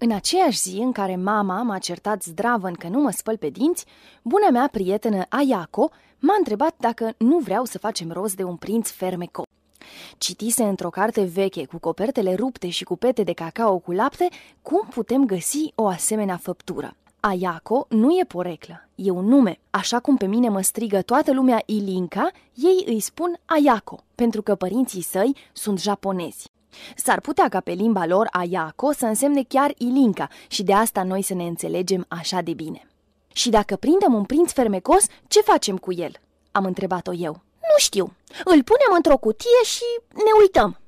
În aceeași zi în care mama m-a certat zdravă că nu mă spăl pe dinți, buna mea prietenă Ayako m-a întrebat dacă nu vreau să facem rost de un prinț fermeco. Citise într-o carte veche cu copertele rupte și cu pete de cacao cu lapte cum putem găsi o asemenea făptură. Ayako nu e poreclă, e un nume. Așa cum pe mine mă strigă toată lumea Ilinca, ei îi spun Ayako, pentru că părinții săi sunt japonezi. S-ar putea ca pe limba lor Ayako să însemne chiar Ilinca și de asta noi să ne înțelegem așa de bine. Și dacă prindem un prinț fermecos, ce facem cu el? Am întrebat-o eu. Nu știu. Îl punem într-o cutie și ne uităm.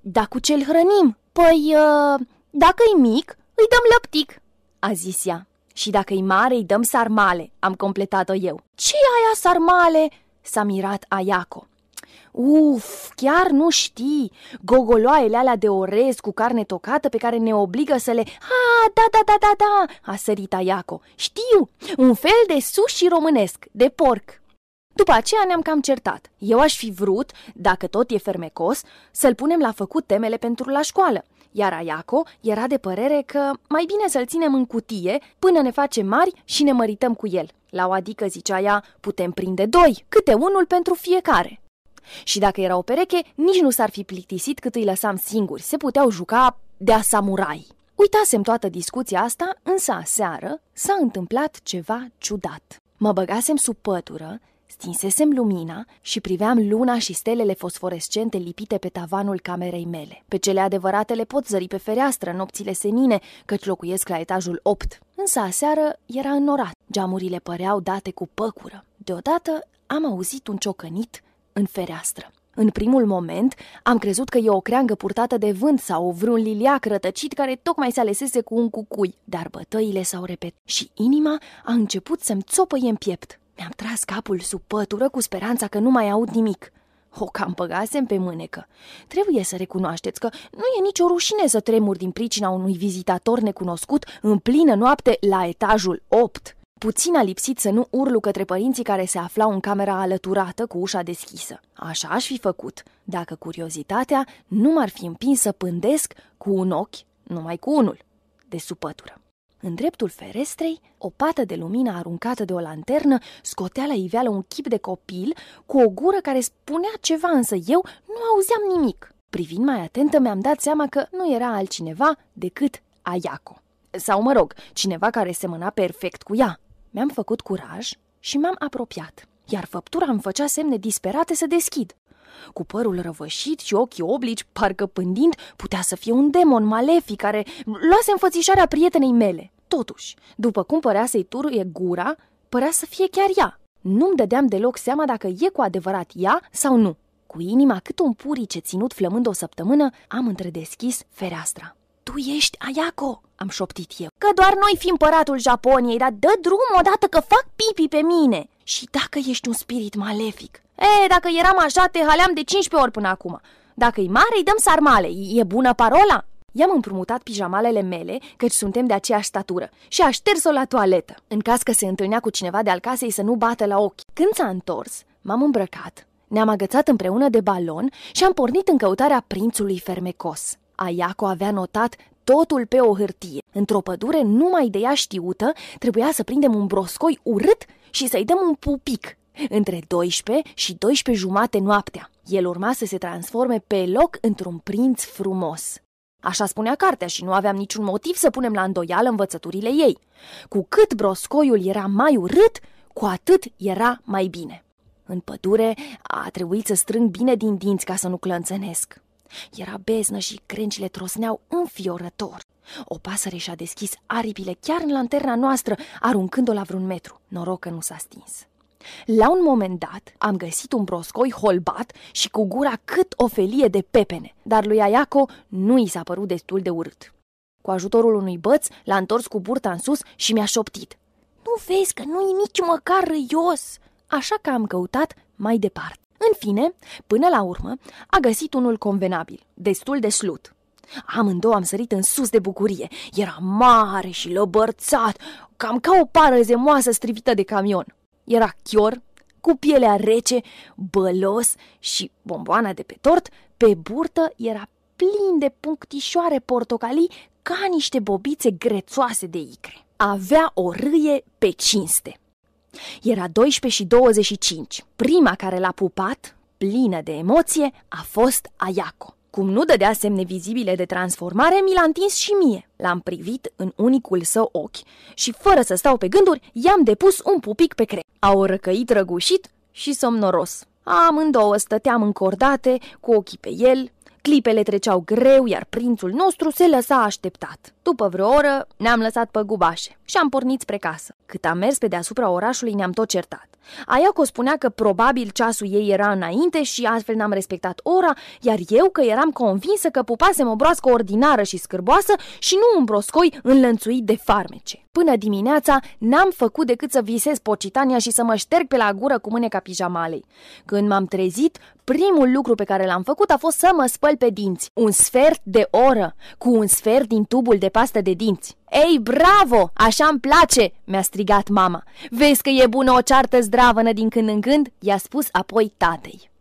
Dar cu ce-l hrănim? Păi, uh, dacă e mic, îi dăm lăptic, a zis ea. Și dacă e mare, îi dăm sarmale, am completat-o eu. Ce e aia sarmale? S-a mirat Ayako. Uf, chiar nu știi! Gogoloaiele alea de orez cu carne tocată pe care ne obligă să le... Ha, da, da, da, da, da, a sărit Iaco. Știu! Un fel de sushi românesc, de porc. După aceea ne-am cam certat. Eu aș fi vrut, dacă tot e fermecos, să-l punem la făcut temele pentru la școală. Iar Ayaco era de părere că mai bine să-l ținem în cutie până ne facem mari și ne mărităm cu el. La o adică, zicea ea, putem prinde doi, câte unul pentru fiecare. Și dacă era o pereche, nici nu s-ar fi plictisit cât îi lăsam singuri. Se puteau juca de-a samurai. Uitasem toată discuția asta, însă aseară s-a întâmplat ceva ciudat. Mă băgasem sub pătură, stinsesem lumina și priveam luna și stelele fosforescente lipite pe tavanul camerei mele. Pe cele adevărate le pot zări pe fereastră în nopțile senine, căci locuiesc la etajul 8. Însă aseară era înnorat. Geamurile păreau date cu păcură. Deodată am auzit un ciocănit în fereastră. În primul moment, am crezut că e o creangă purtată de vânt sau vreun liliac rătăcit care tocmai se alesese cu un cucui, dar bătăile s-au repetat și inima a început să-mi țopăie în piept. Mi-am tras capul sub pătură cu speranța că nu mai aud nimic. O cam păgasem pe mânecă. Trebuie să recunoașteți că nu e nicio rușine să tremur din pricina unui vizitator necunoscut în plină noapte la etajul 8. Puțin a lipsit să nu urlu către părinții care se aflau în camera alăturată cu ușa deschisă. Așa aș fi făcut, dacă curiozitatea nu m-ar fi împins să pândesc cu un ochi, numai cu unul, de supătură. În dreptul ferestrei, o pată de lumină aruncată de o lanternă scotea la iveală un chip de copil cu o gură care spunea ceva, însă eu nu auzeam nimic. Privind mai atentă, mi-am dat seama că nu era altcineva decât Ayako. Sau, mă rog, cineva care semăna perfect cu ea. Mi-am făcut curaj și m-am apropiat, iar făptura îmi făcea semne disperate să deschid. Cu părul răvășit și ochii oblici, parcă pândind, putea să fie un demon malefic care luase înfățișarea prietenei mele. Totuși, după cum părea să-i turuie gura, părea să fie chiar ea. Nu-mi dădeam deloc seama dacă e cu adevărat ea sau nu. Cu inima cât un purice ținut flămând o săptămână, am întredeschis fereastra. Tu ești Ayako, am șoptit eu. Că doar noi fim păratul Japoniei, dar dă drum odată că fac pipi pe mine. Și dacă ești un spirit malefic? E, dacă eram așa, te haleam de 15 ori până acum. Dacă e mare, îi dăm sarmale. E bună parola? I-am împrumutat pijamalele mele, căci suntem de aceeași statură, și a șters-o la toaletă, în caz că se întâlnea cu cineva de-al casei să nu bată la ochi. Când s-a întors, m-am îmbrăcat, ne-am agățat împreună de balon și am pornit în căutarea prințului fermecos. Aiaco avea notat totul pe o hârtie. Într-o pădure numai de ea știută, trebuia să prindem un broscoi urât și să-i dăm un pupic între 12 și 12 jumate noaptea. El urma să se transforme pe loc într-un prinț frumos. Așa spunea cartea și nu aveam niciun motiv să punem la îndoială învățăturile ei. Cu cât broscoiul era mai urât, cu atât era mai bine. În pădure a trebuit să strâng bine din dinți ca să nu clănțănesc. Era beznă și crencile trosneau înfiorător. O pasăre și-a deschis aripile chiar în lanterna noastră, aruncând-o la vreun metru. Noroc că nu s-a stins. La un moment dat am găsit un broscoi holbat și cu gura cât o felie de pepene, dar lui Ayako nu i s-a părut destul de urât. Cu ajutorul unui băț l-a întors cu burta în sus și mi-a șoptit. Nu vezi că nu-i nici măcar răios? Așa că am căutat mai departe. În fine, până la urmă, a găsit unul convenabil, destul de slut. Amândouă am sărit în sus de bucurie. Era mare și lăbărțat, cam ca o pară zemoasă strivită de camion. Era chior, cu pielea rece, bălos și bomboana de pe tort, pe burtă era plin de punctișoare portocalii ca niște bobițe grețoase de icre. Avea o râie pe cinste. Era 12 și 25. Prima care l-a pupat, plină de emoție, a fost Ayako. Cum nu dădea semne vizibile de transformare, mi l-a întins și mie. L-am privit în unicul său ochi și, fără să stau pe gânduri, i-am depus un pupic pe creier. Au răcăit răgușit și somnoros. Amândouă stăteam încordate, cu ochii pe el, Clipele treceau greu, iar prințul nostru se lăsa așteptat. După vreo oră, ne-am lăsat pe gubașe și am pornit spre casă. Cât am mers pe deasupra orașului, ne-am tot certat. Ayako spunea că probabil ceasul ei era înainte și astfel n-am respectat ora, iar eu că eram convinsă că pupasem o broască ordinară și scârboasă și nu un broscoi înlănțuit de farmece. Până dimineața n-am făcut decât să visez pocitania și să mă șterg pe la gură cu mâneca pijamalei. Când m-am trezit, primul lucru pe care l-am făcut a fost să mă spăl pe dinți. Un sfert de oră, cu un sfert din tubul de pastă de dinți. Ei, bravo! Așa îmi place!" mi-a strigat mama. Vezi că e bună o ceartă zdravănă din când în când?" i-a spus apoi tatei.